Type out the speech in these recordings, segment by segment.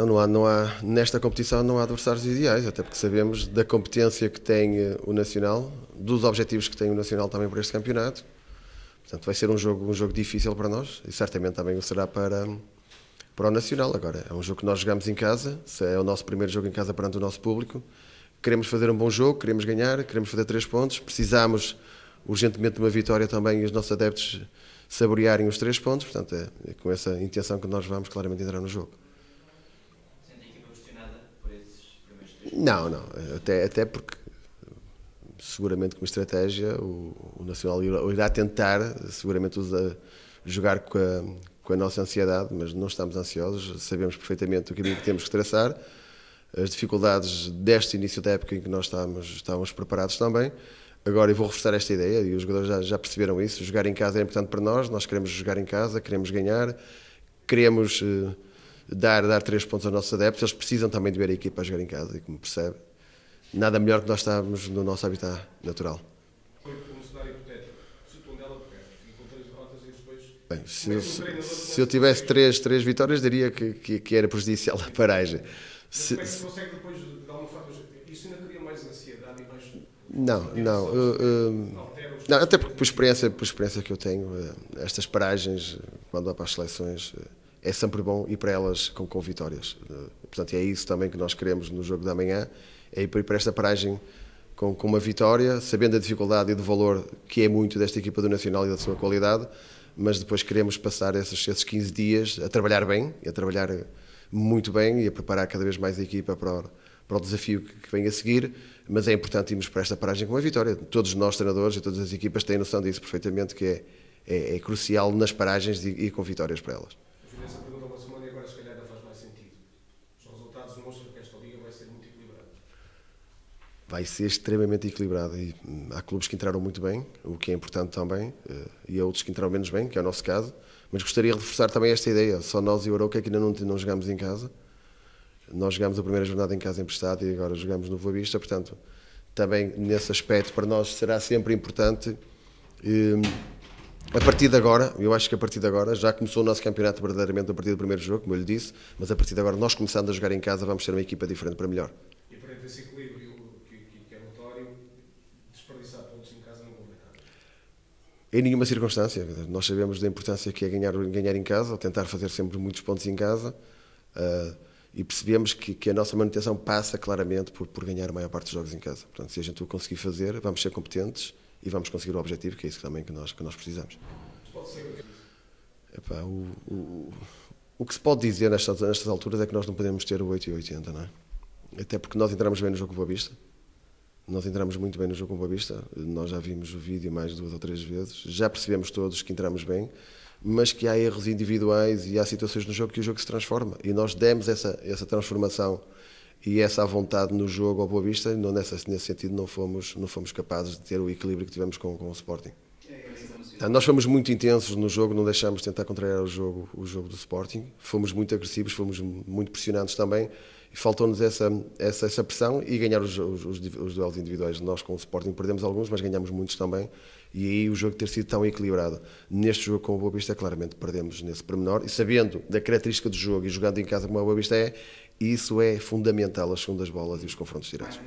Não, não há, não há, nesta competição não há adversários ideais, até porque sabemos da competência que tem eh, o Nacional, dos objetivos que tem o Nacional também para este campeonato. Portanto, vai ser um jogo, um jogo difícil para nós e certamente também o será para, para o Nacional. Agora, é um jogo que nós jogamos em casa, é o nosso primeiro jogo em casa perante o nosso público. Queremos fazer um bom jogo, queremos ganhar, queremos fazer três pontos. Precisamos urgentemente de uma vitória também e os nossos adeptos saborearem os três pontos. Portanto, é, é com essa intenção que nós vamos claramente entrar no jogo. Não, não. Até, até porque seguramente como estratégia o, o Nacional irá, tentar, seguramente usa, eh, jogar com a, com a nossa ansiedade, mas não estamos ansiosos, sabemos perfeitamente o caminho que temos que traçar, as dificuldades deste início da época em que nós estávamos, estávamos preparados também. Agora eu vou reforçar esta ideia e os jogadores já, já perceberam isso. Jogar em casa é importante para nós, nós queremos jogar em casa, queremos ganhar, queremos. Uh, dar, dar três pontos aos nossos adeptos. Eles precisam também de ver a equipa a jogar em casa e, como percebe, nada melhor que nós estarmos no nosso habitat natural. Bem, se, eu, se eu tivesse três, três vitórias, diria que, que, que era prejudicial a paragem. Se, como é que se consegue depois, de alguma forma, isso ainda mais ansiedade e mais. Não, não. Uh, uh, não, até porque por experiência, por experiência que eu tenho, uh, estas paragens, eh, quando há para as seleções, eh, é sempre bom ir para elas com, com vitórias. Eh, portanto, é isso também que nós queremos no jogo da manhã, é ir para esta paragem com, com uma vitória, sabendo a dificuldade e do valor que é muito desta equipa do Nacional e da sua qualidade, mas depois queremos passar esses, esses 15 dias a trabalhar bem, a trabalhar muito bem e a preparar cada vez mais a equipa para o, para o desafio que, que vem a seguir, mas é importante irmos para esta paragem com uma vitória. Todos nós, treinadores e todas as equipas, têm noção disso perfeitamente, que é, é, é crucial nas paragens e, e com vitórias para elas. vai ser extremamente equilibrado. E hum, há clubes que entraram muito bem, o que é importante também, eh, e há outros que entraram menos bem, que é o nosso caso. Mas gostaria de reforçar também esta ideia. Só nós e o é que ainda não, não jogamos em casa. Nós jogamos a primeira jornada em casa emprestado e agora jogamos no Boa Vista. Portanto, também nesse aspecto, para nós será sempre importante. E, hum, a partir de agora, eu acho que a partir de agora, já começou o nosso campeonato verdadeiramente a partir do primeiro jogo, como eu lhe disse, mas a partir de agora, nós começando a jogar em casa, vamos ser uma equipa diferente para melhor. E para esse equilíbrio? em nenhuma circunstância. Nós sabemos da importância que é ganhar, ganhar em casa, ou tentar fazer sempre muitos pontos em casa, uh, e percebemos que, que, a nossa manutenção passa claramente por, por ganhar a maior parte dos jogos em casa. Portanto, se a gente o conseguir fazer, vamos ser competentes e vamos conseguir o objetivo, que é isso também que nós, que nós precisamos. Epá, o, o, o que se pode dizer nestas, nestas alturas é que nós não podemos ter o 8 e 80, não é? Até porque nós entramos bem no jogo com Boa Vista. Nós entramos muito bem no jogo com Boa Vista, nós já vimos o vídeo mais duas ou três vezes, já percebemos todos que entramos bem, mas que há erros individuais e há situações no jogo que o jogo se transforma. E nós demos essa, essa transformação e essa vontade no jogo ao Boavista, não nessa, nesse sentido não fomos, não fomos capazes de ter o equilíbrio que tivemos com, com o Sporting. Ah, nós fomos muito intensos no jogo, não deixámos tentar contrariar o jogo, o jogo do Sporting. Fomos muito agressivos, fomos muito pressionantes também. E faltou-nos essa, essa, essa, pressão e ganhar os, os, os, os, duelos individuais. Nós com o Sporting perdemos alguns, mas ganhamos muitos também. E aí o jogo ter sido tão equilibrado. Neste jogo com o Boa Vista, claramente perdemos nesse pormenor. E sabendo da característica do jogo e jogando em casa como o Boa Vista é, isso é fundamental, as segundas bolas e os confrontos diretos.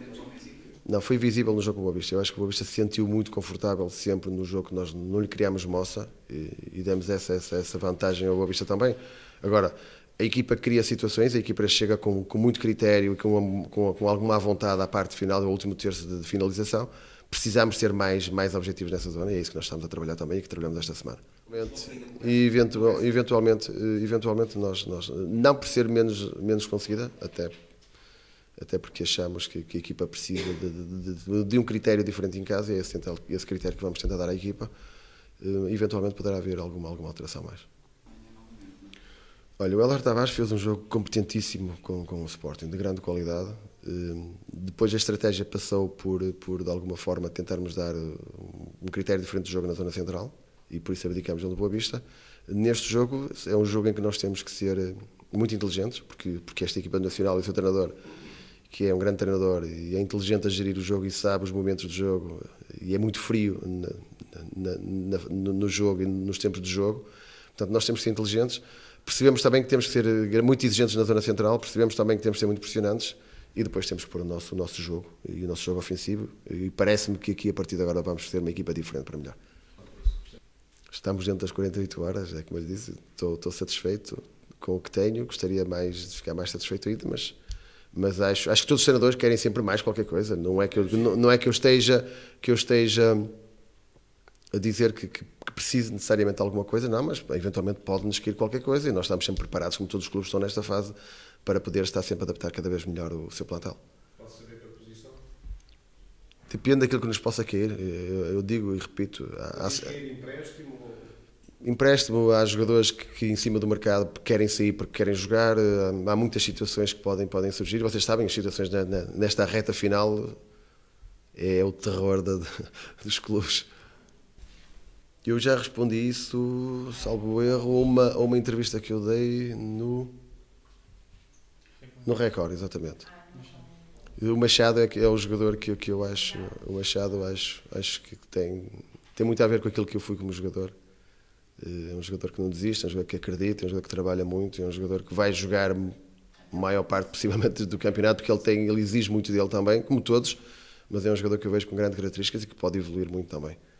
Não, foi visível no jogo com o Boavista. Eu acho que o Boavista se sentiu muito confortável sempre no jogo que nós não lhe criámos moça e, e demos essa, essa, essa, vantagem ao Boavista também. Agora, a equipa cria situações, a equipa chega com, com muito critério e com, com, com, alguma vontade à parte final, ao último terço de, finalização. Precisamos ser mais, mais objetivos nessa zona e é isso que nós estamos a trabalhar também e que trabalhamos esta semana. E eventualmente, eh, eventualmente nós, nós, não por ser menos, menos conseguida, até até porque achamos que, que a equipa precisa de, de, de, de, um critério diferente em casa e é esse, então, esse critério que vamos tentar dar à equipa. Uh, eventualmente poderá haver alguma, alguma alteração mais. Olha, o Elar Tavares fez um jogo competentíssimo com, com o Sporting, de grande qualidade. Uh, depois a estratégia passou por, por, de alguma forma, tentarmos dar eh, um critério diferente de jogo na zona central e por isso abdicamos ele Boa Vista. Neste jogo, é um jogo em que nós temos que ser muito inteligentes, porque, porque esta equipa nacional e o seu treinador que é um grande treinador e é inteligente a gerir o jogo e sabe os momentos do jogo e é muito frio na, na, na, no jogo e nos tempos de jogo. Portanto, nós temos que ser inteligentes. Percebemos também que temos que ser eh, muito exigentes na zona central, percebemos também que temos que ser muito pressionantes e depois temos que pôr o nosso, o nosso jogo e o nosso jogo ofensivo. E parece-me que aqui, a partir de agora, vamos ter uma equipa diferente para melhor. Estamos dentro das 48 horas, é como eu disse, estou, estou satisfeito com o que tenho, gostaria mais de ficar mais satisfeito ainda, mas mas acho, acho que todos os senadores querem sempre mais qualquer coisa. Não é que eu, não, não é que eu esteja que eu esteja a dizer que, que, que precise necessariamente de alguma coisa, não, mas eventualmente pode-nos cair qualquer coisa e nós estamos sempre preparados, como todos os clubes estão nesta fase, para poder estar sempre a adaptar cada vez melhor o seu plantel. Posso saber a posição? Depende daquilo que nos possa cair. Eu, eu digo e repito. Há, há... empréstimo ou empréstimo há jogadores que, que, em cima do mercado querem sair porque querem jogar eh, há muitas situações que podem podem surgir vocês sabem as situações na, na, nesta reta final é o terror dos clubes eu já respondi isso salvo erro a uma, uma entrevista que eu dei no no Record exatamente o Machado é, é o jogador que, que eu acho o Machado acho acho que tem tem muito a ver com aquilo que eu fui como jogador eh, é um jogador que não desiste, é um jogador que acredita, é um jogador que trabalha muito, é um jogador que vai jogar a maior parte possivelmente do campeonato, porque ele, tem, ele exige muito dele também, como todos, mas é um jogador que eu vejo com grandes características e que pode evoluir muito também.